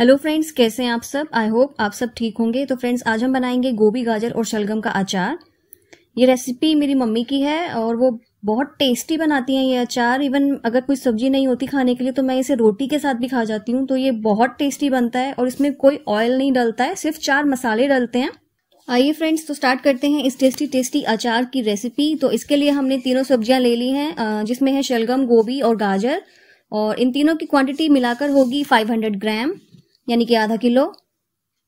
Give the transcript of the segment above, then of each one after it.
hello friends कैसे हैं आप सब आई होप आप सब ठीक होंगे तो फ्रेंड्स आज हम बनाएंगे गोभी गाजर और शलगम का अचार ये रेसिपी मेरी मम्मी की है और वो बहुत टेस्टी बनाती हैं ये अचार इवन अगर कोई सब्जी नहीं होती खाने के लिए तो मैं इसे रोटी के साथ भी खा जाती हूँ तो ये बहुत टेस्टी बनता है और इसमें कोई ऑयल नहीं डलता है सिर्फ चार मसाले डलते हैं आइए फ्रेंड्स तो स्टार्ट करते हैं इस टेस्टी टेस्टी अचार की रेसिपी तो इसके लिए हमने तीनों सब्जियां ले ली हैं जिसमें है शलगम गोभी और गाजर और इन तीनों की क्वांटिटी मिलाकर होगी 500 ग्राम यानी कि आधा किलो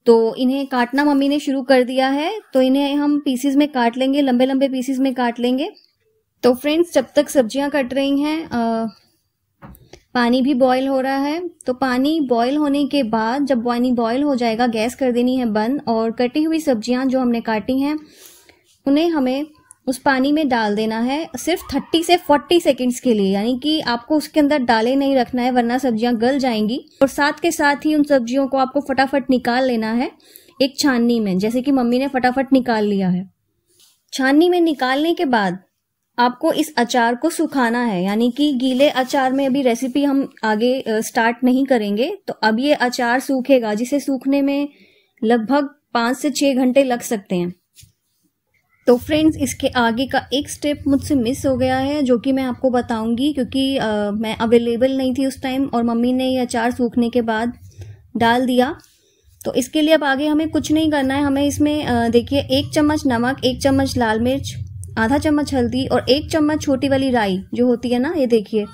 तो इन्हें काटना मम्मी ने शुरू कर दिया है तो इन्हें हम पीसीज में काट लेंगे लंबे लंबे पीसीज में काट लेंगे तो फ्रेंड्स जब तक सब्जियां कट रही हैं पानी भी बॉईल हो रहा है तो पानी बॉईल होने के बाद जब पानी बॉईल हो जाएगा गैस कर देनी है बंद और कटी हुई सब्जियां जो हमने काटी हैं उन्हें हमें उस पानी में डाल देना है सिर्फ थर्टी से फोर्टी सेकेंड्स के लिए यानी कि आपको उसके अंदर डाले नहीं रखना है वरना सब्जियां गल जाएंगी और साथ के साथ ही उन सब्जियों को आपको फटाफट निकाल लेना है एक छाननी में जैसे कि मम्मी ने फटाफट निकाल लिया है छाननी में निकालने के बाद आपको इस अचार को सुखाना है यानी कि गीले अचार में अभी रेसिपी हम आगे स्टार्ट नहीं करेंगे तो अब ये अचार सूखेगा जिसे सूखने में लगभग पांच से छह घंटे लग सकते हैं तो फ्रेंड्स इसके आगे का एक स्टेप मुझसे मिस हो गया है जो कि मैं आपको बताऊंगी क्योंकि आ, मैं अवेलेबल नहीं थी उस टाइम और मम्मी ने ये अचार सूखने के बाद डाल दिया तो इसके लिए अब आगे हमें कुछ नहीं करना है हमें इसमें देखिए एक चम्मच नमक एक चम्मच लाल मिर्च आधा चम्मच हल्दी और एक चम्मच छोटी वाली राई जो होती है ना ये देखिए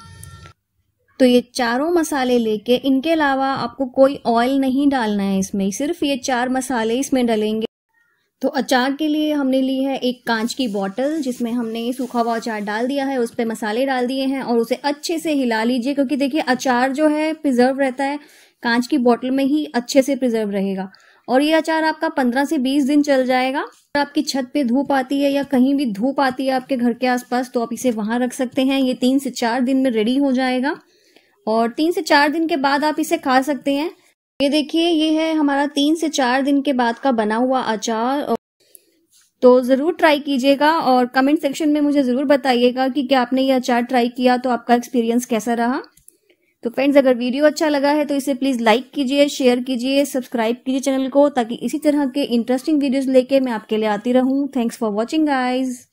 तो ये चारों मसाले लेके इनके अलावा आपको कोई ऑयल नहीं डालना है इसमें सिर्फ ये चार मसाले इसमें डलेंगे तो अचार के लिए हमने ली है एक कांच की बॉटल जिसमें हमने सूखा हुआ अचार डाल दिया है उस पर मसाले डाल दिए हैं और उसे अच्छे से हिला लीजिए क्योंकि देखिए अचार जो है प्रिजर्व रहता है कांच की बॉटल में ही अच्छे से प्रिजर्व रहेगा और ये अचार आपका पंद्रह से बीस दिन चल जाएगा आपकी छत पे धूप आती है या कहीं भी धूप आती है आपके घर के आसपास तो आप इसे वहां रख सकते हैं ये तीन से चार दिन में रेडी हो जाएगा और तीन से चार दिन के बाद आप इसे खा सकते हैं ये देखिए ये है हमारा तीन से चार दिन के बाद का बना हुआ अचार तो ज़रूर ट्राई कीजिएगा और कमेंट सेक्शन में मुझे ज़रूर बताइएगा कि क्या आपने ये अचार ट्राई किया तो आपका एक्सपीरियंस कैसा रहा तो फ्रेंड्स अगर वीडियो अच्छा लगा है तो इसे प्लीज़ लाइक कीजिए शेयर कीजिए सब्सक्राइब कीजिए चैनल को ताकि इसी तरह के इंटरेस्टिंग वीडियोस लेके मैं आपके लिए आती रहूं थैंक्स फॉर वॉचिंग गाइज़